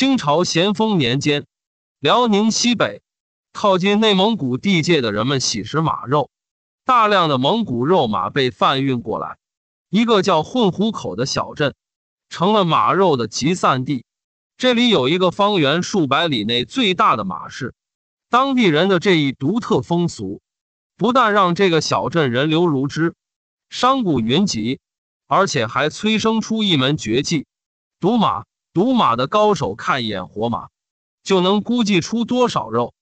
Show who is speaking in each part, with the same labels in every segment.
Speaker 1: 清朝咸丰年间，辽宁西北靠近内蒙古地界的人们喜食马肉，大量的蒙古肉马被贩运过来，一个叫混虎口的小镇，成了马肉的集散地。这里有一个方圆数百里内最大的马市，当地人的这一独特风俗，不但让这个小镇人流如织，商贾云集，而且还催生出一门绝技——赌马。赌马的高手看一眼活马，就能估计出多少肉、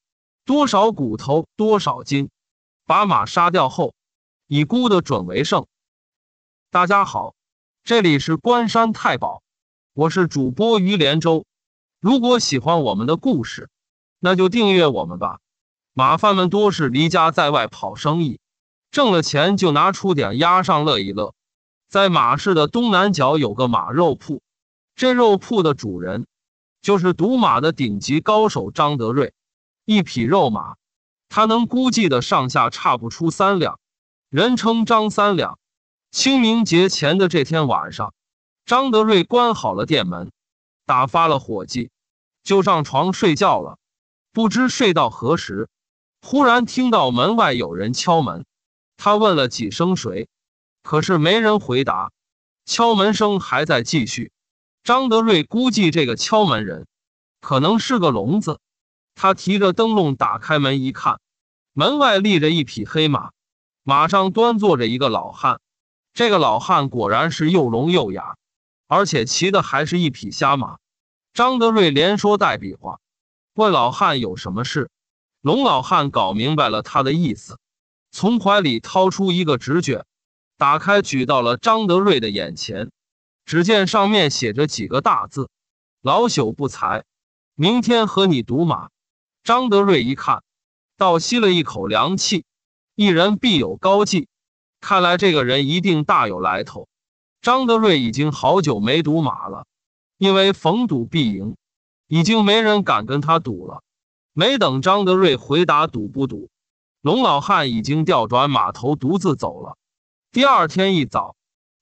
Speaker 1: 多少骨头、多少斤。把马杀掉后，以估得准为胜。大家好，这里是关山太保，我是主播于连州。如果喜欢我们的故事，那就订阅我们吧。马贩们多是离家在外跑生意，挣了钱就拿出点压上乐一乐。在马市的东南角有个马肉铺。这肉铺的主人，就是赌马的顶级高手张德瑞。一匹肉马，他能估计的上下差不出三两，人称张三两。清明节前的这天晚上，张德瑞关好了店门，打发了伙计，就上床睡觉了。不知睡到何时，忽然听到门外有人敲门。他问了几声“谁”，可是没人回答。敲门声还在继续。张德瑞估计这个敲门人，可能是个聋子。他提着灯笼打开门一看，门外立着一匹黑马，马上端坐着一个老汉。这个老汉果然是又聋又哑，而且骑的还是一匹瞎马。张德瑞连说带比划，问老汉有什么事。龙老汉搞明白了他的意思，从怀里掏出一个纸卷，打开举到了张德瑞的眼前。只见上面写着几个大字：“老朽不才，明天和你赌马。”张德瑞一看，倒吸了一口凉气。一人必有高技，看来这个人一定大有来头。张德瑞已经好久没赌马了，因为逢赌必赢，已经没人敢跟他赌了。没等张德瑞回答赌不赌，龙老汉已经调转马头，独自走了。第二天一早。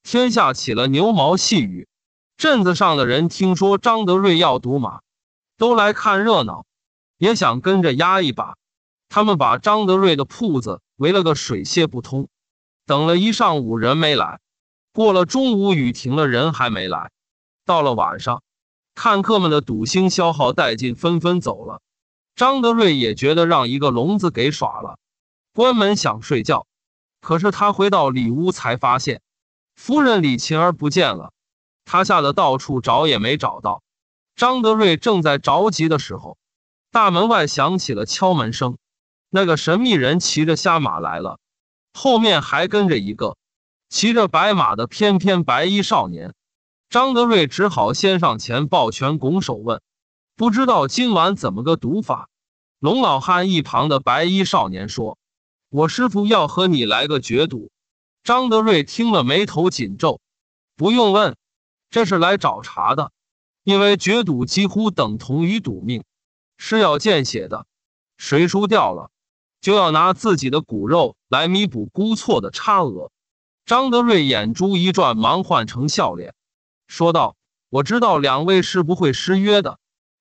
Speaker 1: 天下起了牛毛细雨，镇子上的人听说张德瑞要赌马，都来看热闹，也想跟着压一把。他们把张德瑞的铺子围了个水泄不通。等了一上午人没来，过了中午雨停了人还没来。到了晚上，看客们的赌星消耗殆尽，纷纷走了。张德瑞也觉得让一个聋子给耍了，关门想睡觉，可是他回到里屋才发现。夫人李琴儿不见了，他吓得到处找也没找到。张德瑞正在着急的时候，大门外响起了敲门声。那个神秘人骑着瞎马来了，后面还跟着一个骑着白马的翩翩白衣少年。张德瑞只好先上前抱拳拱手问：“不知道今晚怎么个赌法？”龙老汉一旁的白衣少年说：“我师傅要和你来个绝赌。”张德瑞听了，眉头紧皱。不用问，这是来找茬的。因为决赌几乎等同于赌命，是要见血的。谁输掉了，就要拿自己的骨肉来弥补估错的差额。张德瑞眼珠一转，忙换成笑脸，说道：“我知道两位是不会失约的，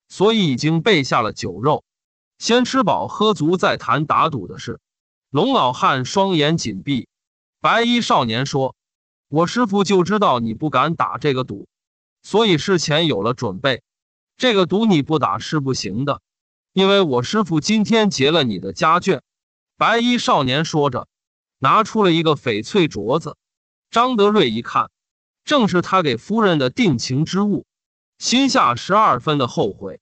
Speaker 1: 所以已经备下了酒肉，先吃饱喝足再谈打赌的事。”龙老汉双眼紧闭。白衣少年说：“我师傅就知道你不敢打这个赌，所以事前有了准备。这个赌你不打是不行的，因为我师傅今天劫了你的家眷。”白衣少年说着，拿出了一个翡翠镯子。张德瑞一看，正是他给夫人的定情之物，心下十二分的后悔。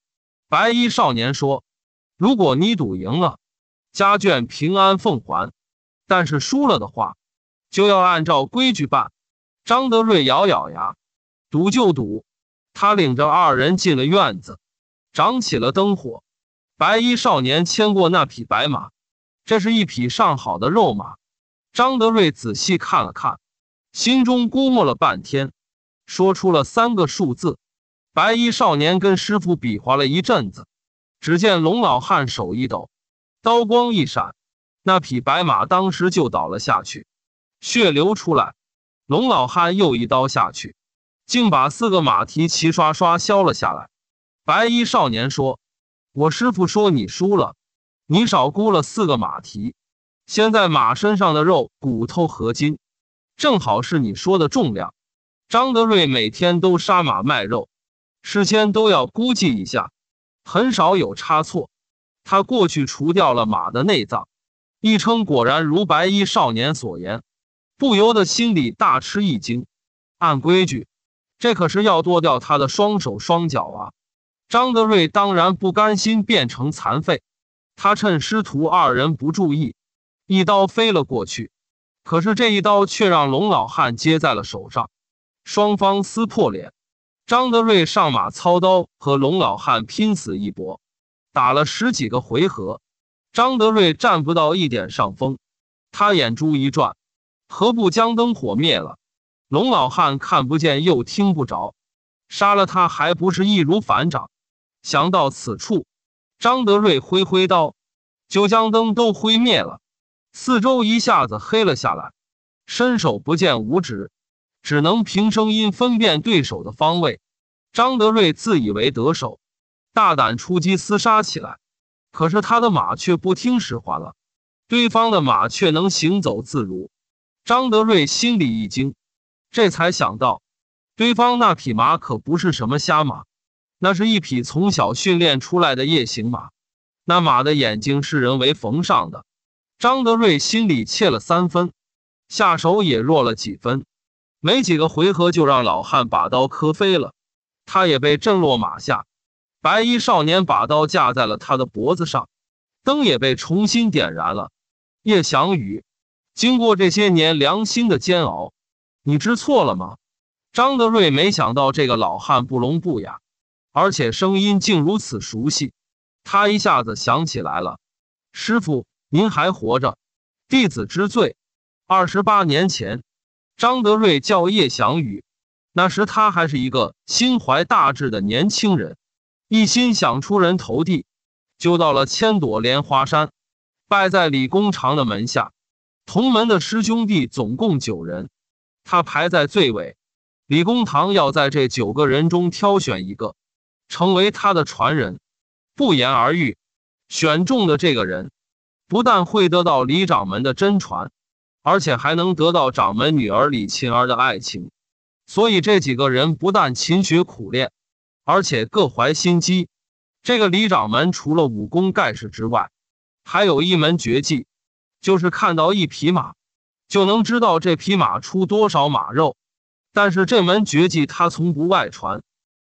Speaker 1: 白衣少年说：“如果你赌赢了，家眷平安奉还；但是输了的话。”就要按照规矩办，张德瑞咬咬牙，赌就赌。他领着二人进了院子，长起了灯火。白衣少年牵过那匹白马，这是一匹上好的肉马。张德瑞仔细看了看，心中估摸了半天，说出了三个数字。白衣少年跟师傅比划了一阵子，只见龙老汉手一抖，刀光一闪，那匹白马当时就倒了下去。血流出来，龙老汉又一刀下去，竟把四个马蹄齐刷刷削了下来。白衣少年说：“我师傅说你输了，你少估了四个马蹄。现在马身上的肉、骨头和筋，正好是你说的重量。”张德瑞每天都杀马卖肉，事先都要估计一下，很少有差错。他过去除掉了马的内脏，一称果然如白衣少年所言。不由得心里大吃一惊，按规矩，这可是要剁掉他的双手双脚啊！张德瑞当然不甘心变成残废，他趁师徒二人不注意，一刀飞了过去。可是这一刀却让龙老汉接在了手上，双方撕破脸。张德瑞上马操刀，和龙老汉拼死一搏，打了十几个回合，张德瑞占不到一点上风。他眼珠一转。何不将灯火灭了？龙老汉看不见又听不着，杀了他还不是易如反掌。想到此处，张德瑞挥挥刀，就将灯都挥灭了。四周一下子黑了下来，伸手不见五指，只能凭声音分辨对手的方位。张德瑞自以为得手，大胆出击厮杀起来。可是他的马却不听使唤了，对方的马却能行走自如。张德瑞心里一惊，这才想到，对方那匹马可不是什么瞎马，那是一匹从小训练出来的夜行马，那马的眼睛是人为缝上的。张德瑞心里怯了三分，下手也弱了几分，没几个回合就让老汉把刀磕飞了，他也被震落马下。白衣少年把刀架在了他的脖子上，灯也被重新点燃了。叶翔宇。经过这些年良心的煎熬，你知错了吗？张德瑞没想到这个老汉不聋不哑，而且声音竟如此熟悉，他一下子想起来了：师傅，您还活着，弟子知罪。二十八年前，张德瑞叫叶翔宇，那时他还是一个心怀大志的年轻人，一心想出人头地，就到了千朵莲花山，拜在李公长的门下。同门的师兄弟总共九人，他排在最尾。李公堂要在这九个人中挑选一个，成为他的传人。不言而喻，选中的这个人，不但会得到李掌门的真传，而且还能得到掌门女儿李琴儿的爱情。所以这几个人不但勤学苦练，而且各怀心机。这个李掌门除了武功盖世之外，还有一门绝技。就是看到一匹马，就能知道这匹马出多少马肉，但是这门绝技他从不外传。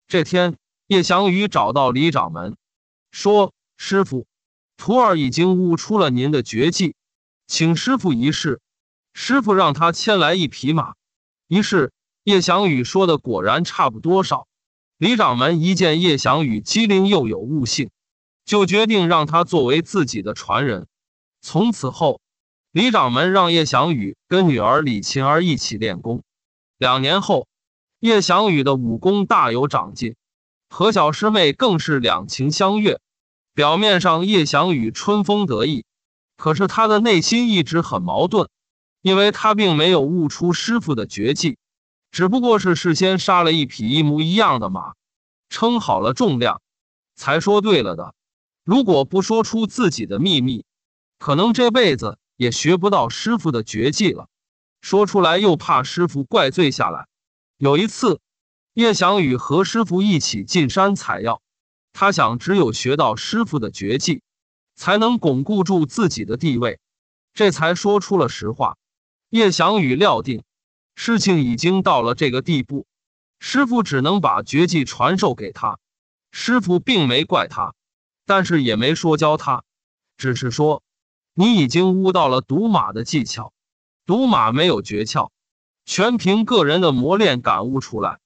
Speaker 1: 这天，叶翔宇找到李掌门，说：“师傅，徒儿已经悟出了您的绝技，请师傅一试。”师傅让他牵来一匹马，于是叶翔宇说的果然差不多少。李掌门一见叶翔宇机灵又有悟性，就决定让他作为自己的传人。从此后。李掌门让叶翔宇跟女儿李琴儿一起练功。两年后，叶翔宇的武功大有长进，和小师妹更是两情相悦。表面上，叶翔宇春风得意，可是他的内心一直很矛盾，因为他并没有悟出师傅的绝技，只不过是事先杀了一匹一模一样的马，称好了重量，才说对了的。如果不说出自己的秘密，可能这辈子。也学不到师傅的绝技了，说出来又怕师傅怪罪下来。有一次，叶翔宇和师傅一起进山采药，他想只有学到师傅的绝技，才能巩固住自己的地位，这才说出了实话。叶翔宇料定事情已经到了这个地步，师傅只能把绝技传授给他。师傅并没怪他，但是也没说教他，只是说。你已经悟到了赌马的技巧，赌马没有诀窍，全凭个人的磨练感悟出来。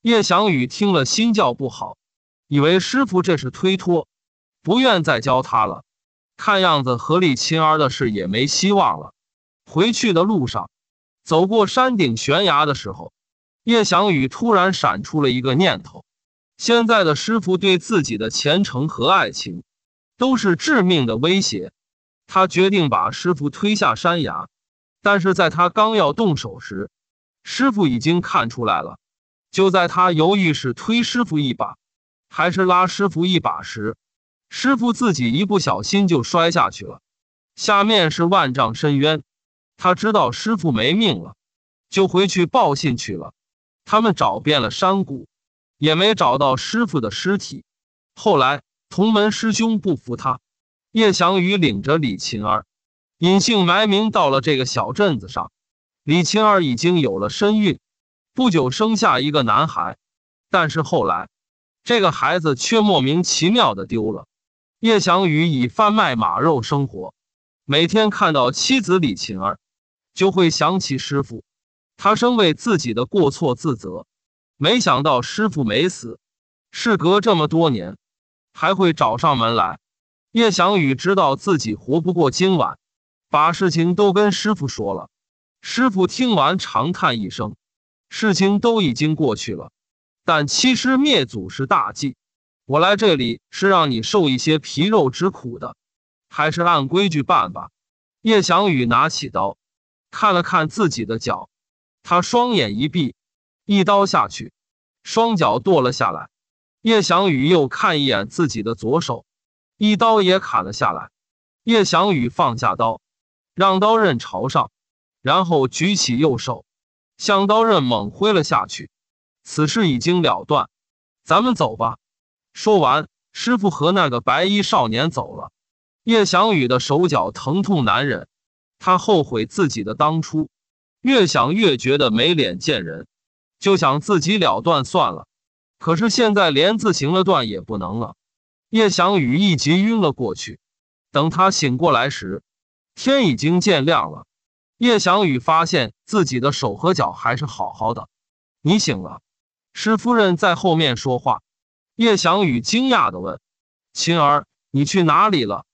Speaker 1: 叶翔宇听了心叫不好，以为师傅这是推脱，不愿再教他了。看样子合力琴儿的事也没希望了。回去的路上，走过山顶悬崖的时候，叶翔宇突然闪出了一个念头：现在的师傅对自己的前程和爱情，都是致命的威胁。他决定把师傅推下山崖，但是在他刚要动手时，师傅已经看出来了。就在他犹豫是推师傅一把，还是拉师傅一把时，师傅自己一不小心就摔下去了。下面是万丈深渊，他知道师傅没命了，就回去报信去了。他们找遍了山谷，也没找到师傅的尸体。后来同门师兄不服他。叶翔宇领着李琴儿，隐姓埋名到了这个小镇子上。李琴儿已经有了身孕，不久生下一个男孩，但是后来，这个孩子却莫名其妙的丢了。叶翔宇以贩卖马肉生活，每天看到妻子李琴儿，就会想起师傅，他深为自己的过错自责。没想到师傅没死，事隔这么多年，还会找上门来。叶翔宇知道自己活不过今晚，把事情都跟师傅说了。师傅听完长叹一声：“事情都已经过去了，但欺师灭祖是大忌。我来这里是让你受一些皮肉之苦的，还是按规矩办吧。”叶翔宇拿起刀，看了看自己的脚，他双眼一闭，一刀下去，双脚剁了下来。叶翔宇又看一眼自己的左手。一刀也砍了下来，叶翔宇放下刀，让刀刃朝上，然后举起右手，向刀刃猛挥了下去。此事已经了断，咱们走吧。说完，师傅和那个白衣少年走了。叶翔宇的手脚疼痛难忍，他后悔自己的当初，越想越觉得没脸见人，就想自己了断算了。可是现在连自行了断也不能了。叶翔宇一急晕了过去。等他醒过来时，天已经渐亮了。叶翔宇发现自己的手和脚还是好好的。你醒了，施夫人在后面说话。叶翔宇惊讶的问：“晴儿，你去哪里了？”“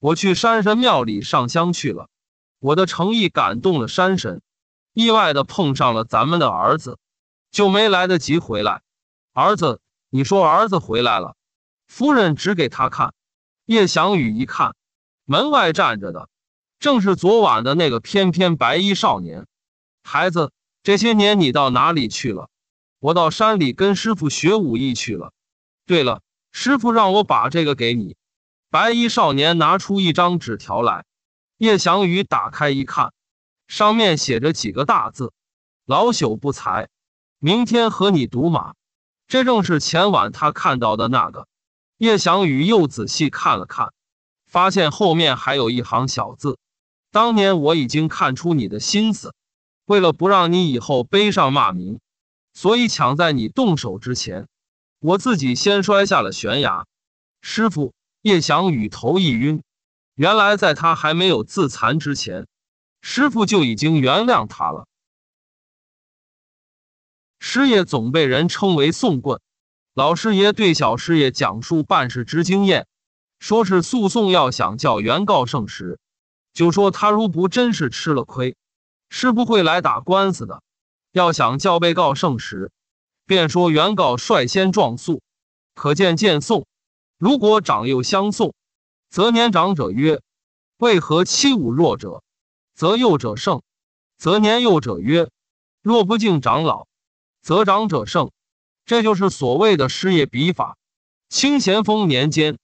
Speaker 1: 我去山神庙里上香去了。”“我的诚意感动了山神，意外的碰上了咱们的儿子，就没来得及回来。”“儿子，你说儿子回来了？”夫人指给他看，叶翔宇一看，门外站着的正是昨晚的那个翩翩白衣少年。孩子，这些年你到哪里去了？我到山里跟师傅学武艺去了。对了，师傅让我把这个给你。白衣少年拿出一张纸条来，叶翔宇打开一看，上面写着几个大字：“老朽不才，明天和你赌马。”这正是前晚他看到的那个。叶翔宇又仔细看了看，发现后面还有一行小字：“当年我已经看出你的心思，为了不让你以后背上骂名，所以抢在你动手之前，我自己先摔下了悬崖。”师傅，叶翔宇头一晕，原来在他还没有自残之前，师傅就已经原谅他了。师爷总被人称为宋棍。老师爷对小师爷讲述办事之经验，说是诉讼要想叫原告胜时，就说他如不真是吃了亏，是不会来打官司的；要想叫被告胜时，便说原告率先状诉。可见见讼，如果长幼相讼，则年长者曰：“为何欺侮弱者？”则幼者胜；则年幼者曰：“若不敬长老，则长者胜。”这就是所谓的师业笔法。清咸丰年间，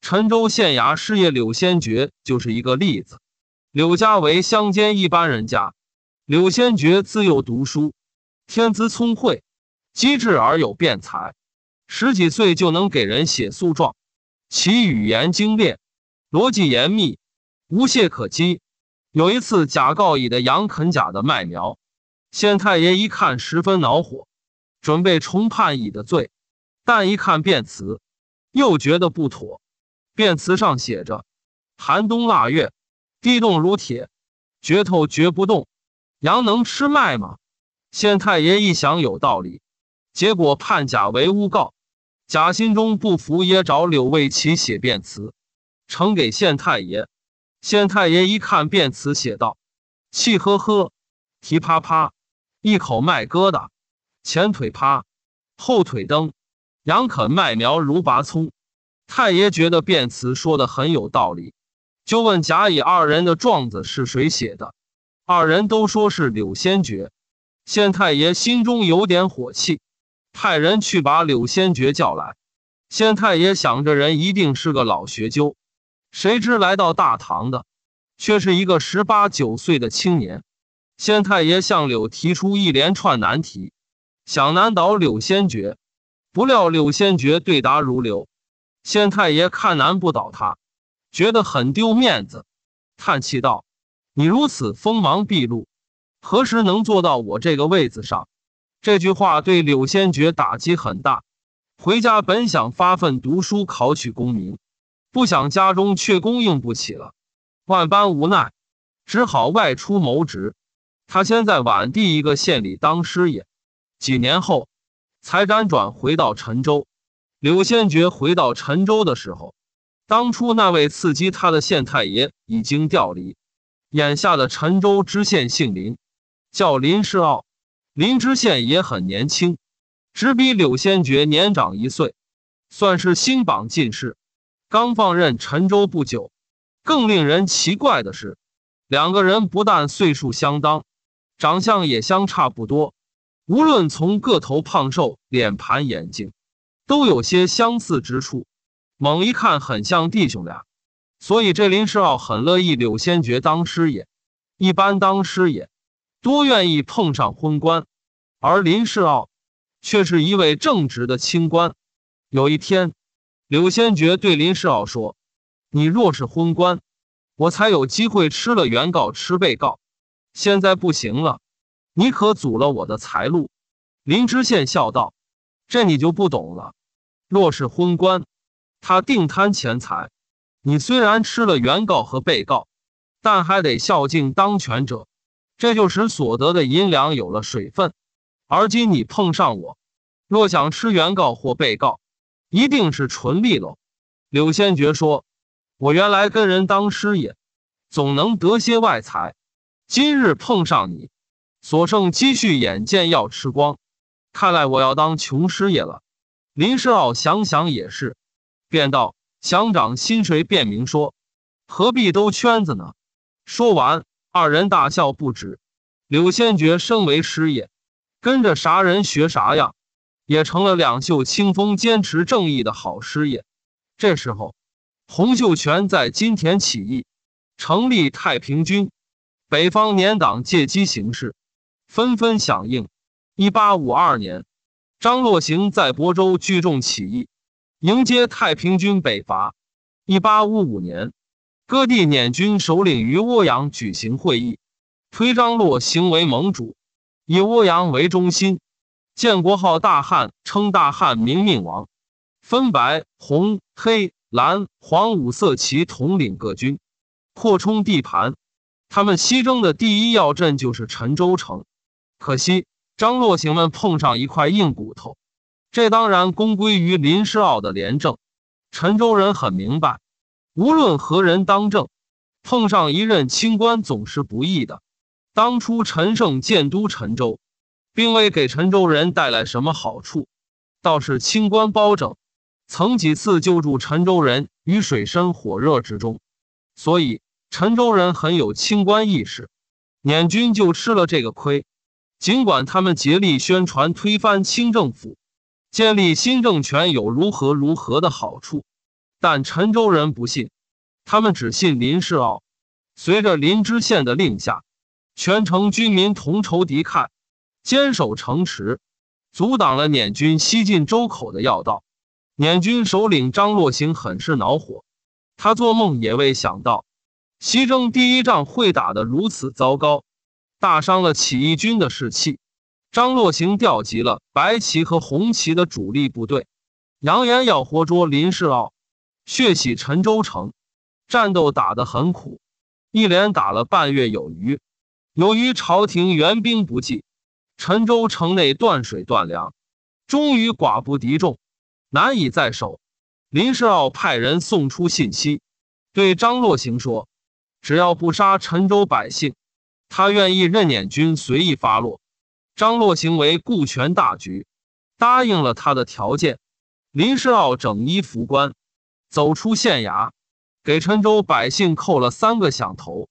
Speaker 1: 陈州县衙师业柳先觉就是一个例子。柳家为乡间一般人家，柳先觉自幼读书，天资聪慧，机智而有辩才，十几岁就能给人写诉状，其语言精炼，逻辑严密，无懈可击。有一次，甲告乙的杨啃甲的麦苗，县太爷一看，十分恼火。准备重判乙的罪，但一看辩词，又觉得不妥。辩词上写着：“寒冬腊月，地冻如铁，镢头绝不动，羊能吃麦吗？”县太爷一想有道理，结果判甲为诬告。甲心中不服，也找柳卫奇写辩词，呈给县太爷。县太爷一看辩词，写道：“气呵呵，蹄啪啪，一口麦疙瘩。”前腿趴，后腿蹬，杨肯麦苗如拔葱。太爷觉得辩词说的很有道理，就问甲乙二人的状子是谁写的，二人都说是柳先觉。县太爷心中有点火气，派人去把柳先觉叫来。县太爷想着人一定是个老学究，谁知来到大堂的，却是一个十八九岁的青年。县太爷向柳提出一连串难题。想难倒柳仙觉，不料柳仙觉对答如流。县太爷看难不倒他，觉得很丢面子，叹气道：“你如此锋芒毕露，何时能坐到我这个位子上？”这句话对柳仙觉打击很大。回家本想发奋读书考取功名，不想家中却供应不起了，万般无奈，只好外出谋职。他先在皖地一个县里当师爷。几年后，才辗转回到陈州。柳先觉回到陈州的时候，当初那位刺激他的县太爷已经调离。眼下的陈州知县姓林，叫林世傲。林知县也很年轻，只比柳先觉年长一岁，算是新榜进士，刚放任陈州不久。更令人奇怪的是，两个人不但岁数相当，长相也相差不多。无论从个头胖瘦、脸盘眼睛，都有些相似之处，猛一看很像弟兄俩。所以这林世傲很乐意柳仙觉当师爷，一般当师爷多愿意碰上昏官，而林世傲却是一位正直的清官。有一天，柳仙觉对林世傲说：“你若是昏官，我才有机会吃了原告吃被告。现在不行了。”你可阻了我的财路，林知县笑道：“这你就不懂了。若是昏官，他定贪钱财；你虽然吃了原告和被告，但还得孝敬当权者，这就使所得的银两有了水分。而今你碰上我，若想吃原告或被告，一定是纯利喽。”柳仙觉说：“我原来跟人当师爷，总能得些外财。今日碰上你。”所剩积蓄眼见要吃光，看来我要当穷师爷了。林世敖想想也是，便道：“想长心谁便明说，何必兜圈子呢？”说完，二人大笑不止。柳仙觉身为师爷，跟着啥人学啥样，也成了两袖清风、坚持正义的好师爷。这时候，洪秀全在金田起义，成立太平军，北方年党借机行事。纷纷响应。一八五二年，张洛行在亳州聚众起义，迎接太平军北伐。一八五五年，各地捻军首领于涡阳举行会议，推张洛行为盟主，以涡阳为中心，建国号大汉，称大汉明命王，分白、红、黑、蓝、黄五色旗统领各军，扩充地盘。他们西征的第一要镇就是陈州城。可惜张洛行们碰上一块硬骨头，这当然功归于林世奥的廉政。陈州人很明白，无论何人当政，碰上一任清官总是不易的。当初陈胜建都陈州，并未给陈州人带来什么好处，倒是清官包拯，曾几次救助陈州人于水深火热之中，所以陈州人很有清官意识。捻军就吃了这个亏。尽管他们竭力宣传推翻清政府，建立新政权有如何如何的好处，但陈州人不信，他们只信林世傲。随着林知县的令下，全城军民同仇敌忾，坚守城池，阻挡了捻军西进周口的要道。捻军首领张洛行很是恼火，他做梦也未想到，西征第一仗会打得如此糟糕。大伤了起义军的士气。张洛行调集了白旗和红旗的主力部队，扬言要活捉林世傲，血洗陈州城。战斗打得很苦，一连打了半月有余。由于朝廷援兵不济，陈州城内断水断粮，终于寡不敌众，难以再守。林世傲派人送出信息，对张洛行说：“只要不杀陈州百姓。”他愿意任捻军随意发落，张洛行为顾全大局，答应了他的条件。林世奥整衣服官，走出县衙，给陈州百姓扣了三个响头。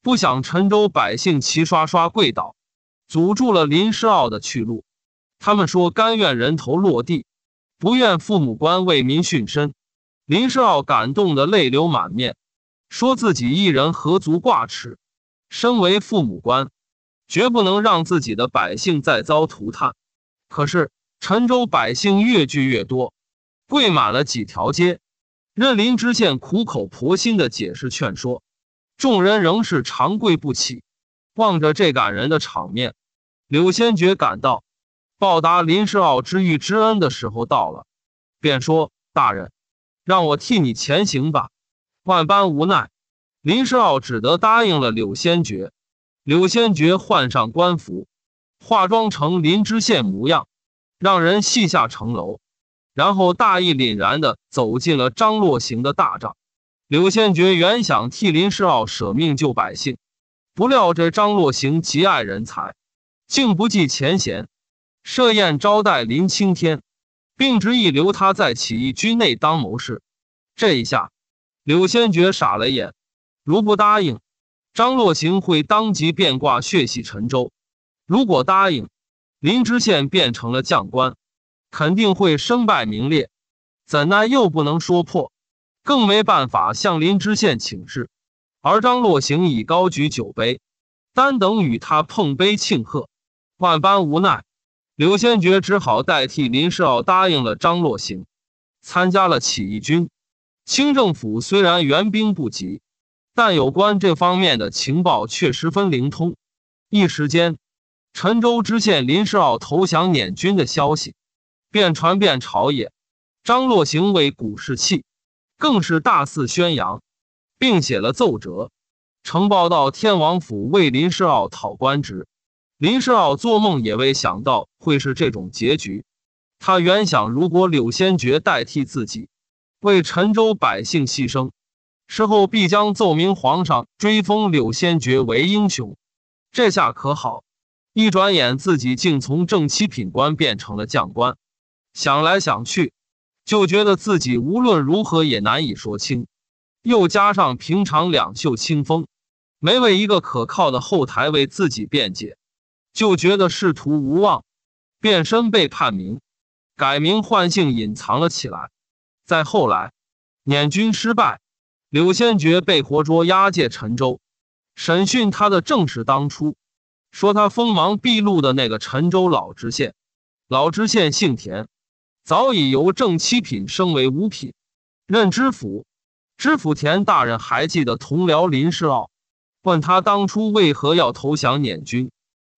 Speaker 1: 不想陈州百姓齐刷刷跪倒，阻住了林世奥的去路。他们说：“甘愿人头落地，不愿父母官为民殉身。”林世奥感动得泪流满面，说自己一人何足挂齿。身为父母官，绝不能让自己的百姓再遭涂炭。可是陈州百姓越聚越多，跪满了几条街。任林知县苦口婆心的解释劝说，众人仍是长跪不起。望着这感人的场面，刘先觉感到报答林世傲知遇之恩的时候到了，便说：“大人，让我替你前行吧。”万般无奈。林世奥只得答应了柳仙觉。柳仙觉换上官服，化妆成林知县模样，让人系下城楼，然后大义凛然地走进了张洛行的大帐。柳仙觉原想替林世奥舍命救百姓，不料这张洛行极爱人才，竟不计前嫌，设宴招待林青天，并执意留他在起义军内当谋士。这一下，柳仙觉傻了眼。如不答应，张洛行会当即变卦，血洗陈州；如果答应，林知县变成了将官，肯定会身败名裂。怎奈又不能说破，更没办法向林知县请示。而张洛行已高举酒杯，单等与他碰杯庆贺。万般无奈，刘先觉只好代替林世傲答应了张洛行，参加了起义军。清政府虽然援兵不及。但有关这方面的情报却十分灵通，一时间，陈州知县林世傲投降捻军的消息便传遍朝野，张洛行为鼓士气，更是大肆宣扬，并写了奏折，呈报到天王府为林世傲讨官职。林世傲做梦也未想到会是这种结局，他原想如果柳仙觉代替自己，为陈州百姓牺牲。事后必将奏明皇上追封柳仙爵为英雄，这下可好，一转眼自己竟从正七品官变成了将官。想来想去，就觉得自己无论如何也难以说清，又加上平常两袖清风，没为一个可靠的后台为自己辩解，就觉得仕途无望，变身被叛明，改名换姓隐藏了起来。再后来，捻军失败。柳仙觉被活捉押解陈州，审讯他的正是当初，说他锋芒毕露的那个陈州老知县。老知县姓田，早已由正七品升为五品，任知府。知府田大人还记得同僚林世傲，问他当初为何要投降捻军？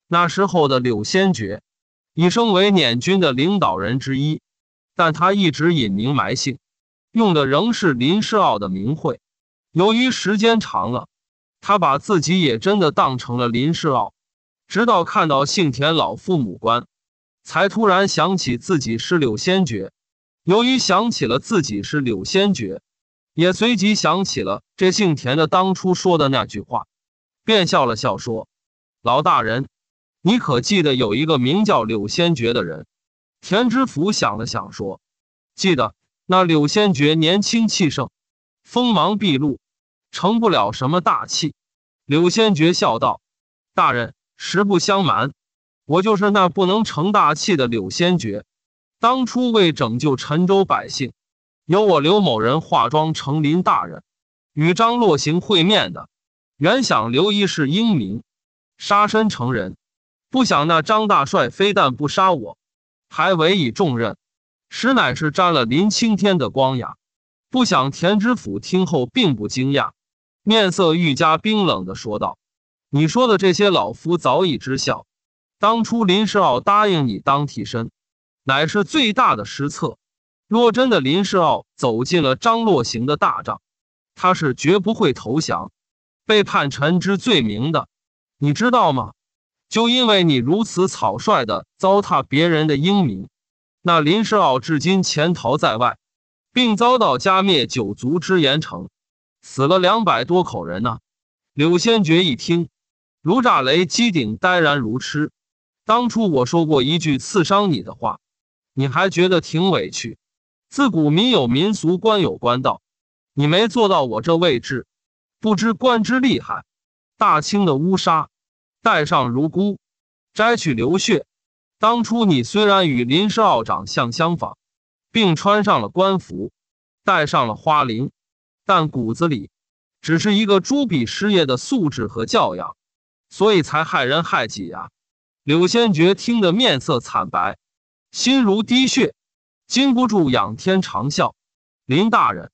Speaker 1: 那时候的柳仙觉，已升为捻军的领导人之一，但他一直隐名埋姓，用的仍是林世傲的名讳。由于时间长了，他把自己也真的当成了林世傲。直到看到姓田老父母官，才突然想起自己是柳仙觉。由于想起了自己是柳仙觉，也随即想起了这姓田的当初说的那句话，便笑了笑说：“老大人，你可记得有一个名叫柳仙觉的人？”田知府想了想说：“记得，那柳仙觉年轻气盛，锋芒毕露。”成不了什么大器，柳仙觉笑道：“大人，实不相瞒，我就是那不能成大器的柳仙觉。当初为拯救陈州百姓，由我刘某人化妆成林大人，与张洛行会面的。原想刘一世英名，杀身成人，不想那张大帅非但不杀我，还委以重任，实乃是沾了林青天的光呀。不想田知府听后并不惊讶。”面色愈加冰冷的说道：“你说的这些，老夫早已知晓。当初林世傲答应你当替身，乃是最大的失策。若真的林世傲走进了张洛行的大帐，他是绝不会投降、被叛臣之罪名的。你知道吗？就因为你如此草率的糟蹋别人的英名，那林世傲至今潜逃在外，并遭到加灭九族之严惩。”死了两百多口人呢！柳先觉一听，如炸雷击顶，呆然如痴。当初我说过一句刺伤你的话，你还觉得挺委屈。自古民有民俗，官有官道。你没做到我这位置，不知官之厉害。大清的乌纱，戴上如孤；摘去流血。当初你虽然与林少长相相仿，并穿上了官服，戴上了花翎。但骨子里，只是一个猪笔师爷的素质和教养，所以才害人害己呀！柳仙觉听得面色惨白，心如滴血，禁不住仰天长啸：“林大人，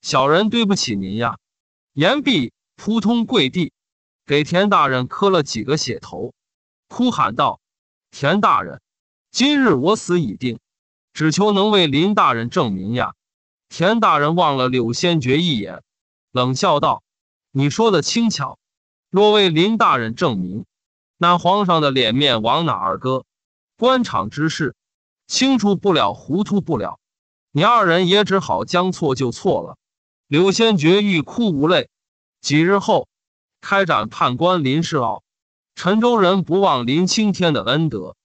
Speaker 1: 小人对不起您呀！”言毕，扑通跪地，给田大人磕了几个血头，哭喊道：“田大人，今日我死已定，只求能为林大人证明呀！”田大人望了柳仙诀一眼，冷笑道：“你说的轻巧，若为林大人证明，那皇上的脸面往哪儿搁？官场之事，清楚不了，糊涂不了。你二人也只好将错就错了。”柳仙诀欲哭无泪。几日后，开展判官林世傲，陈州人不忘林青天的恩德，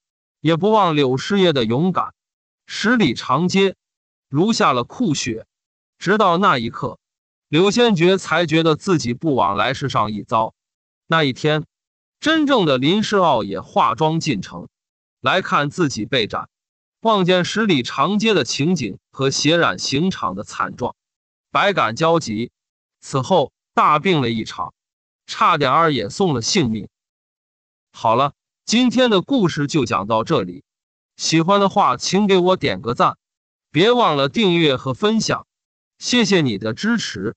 Speaker 1: 也不忘柳师爷的勇敢，十里长街。如下了酷雪，直到那一刻，刘仙觉才觉得自己不枉来世上一遭。那一天，真正的林世傲也化妆进城来看自己被斩，望见十里长街的情景和血染刑场的惨状，百感交集。此后大病了一场，差点儿也送了性命。好了，今天的故事就讲到这里。喜欢的话，请给我点个赞。别忘了订阅和分享，谢谢你的支持。